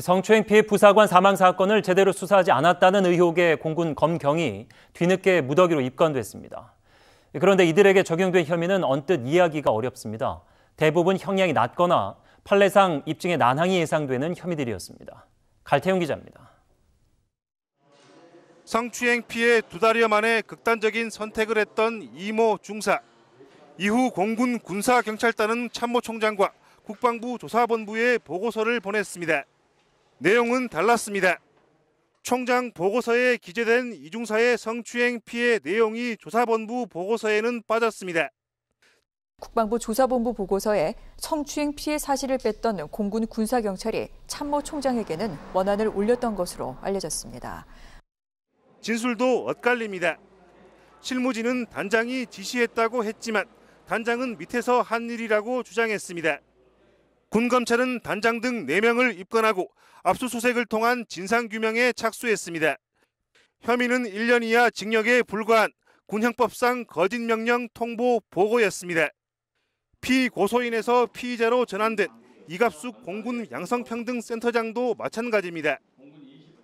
성추행 피해 부사관 사망 사건을 제대로 수사하지 않았다는 의혹의 공군 검경이 뒤늦게 무더기로 입건됐습니다. 그런데 이들에게 적용된 혐의는 언뜻 이해하기가 어렵습니다. 대부분 형량이 낮거나 판례상 입증의 난항이 예상되는 혐의들이었습니다. 갈태용 기자입니다. 성추행 피해 두 달여 만에 극단적인 선택을 했던 이모 중사. 이후 공군 군사경찰단은 참모총장과 국방부 조사본부에 보고서를 보냈습니다. 내용은 달랐습니다. 총장 보고서에 기재된 이중사의 성추행 피해 내용이 조사본부 보고서에는 빠졌습니다. 국방부 조사본부 보고서에 성추행 피해 사실을 뺐던 공군 군사경찰이 참모 총장에게는 원안을 올렸던 것으로 알려졌습니다. 진술도 엇갈립니다. 실무진은 단장이 지시했다고 했지만 단장은 밑에서 한 일이라고 주장했습니다. 군검찰은 단장 등 4명을 입건하고 압수수색을 통한 진상규명에 착수했습니다. 혐의는 1년 이하 징역에 불과한 군형법상 거짓명령 통보 보고였습니다. 피고소인에서 피의자로 전환된 이갑숙 공군 양성평등센터장도 마찬가지입니다.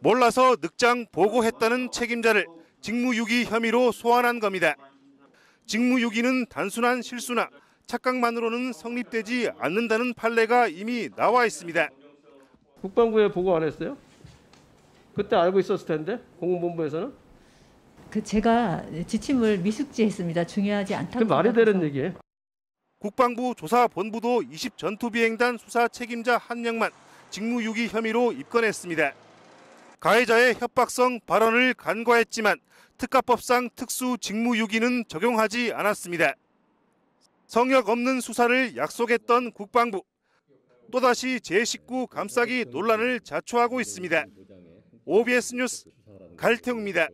몰라서 늑장 보고했다는 책임자를 직무유기 혐의로 소환한 겁니다. 직무유기는 단순한 실수나 착각만으로는 성립되지 않는다는 판례가 이미 나와 있습니다. 국방부에 보고 안 했어요? 그때 알고 있었을 텐데 공군본부에서는? 그 제가 지침을 미숙지했습니다. 중요하지 않다고. 그 말이 되는 얘기예요. 국방부 조사본부도 20 전투비행단 수사 책임자 한 명만 직무유기 혐의로 입건했습니다. 가해자의 협박성 발언을 간과했지만 특가법상 특수 직무유기는 적용하지 않았습니다. 성역 없는 수사를 약속했던 국방부 또다시 제19 감싸기 논란을 자초하고 있습니다. OBS 뉴스 갈태웅입니다.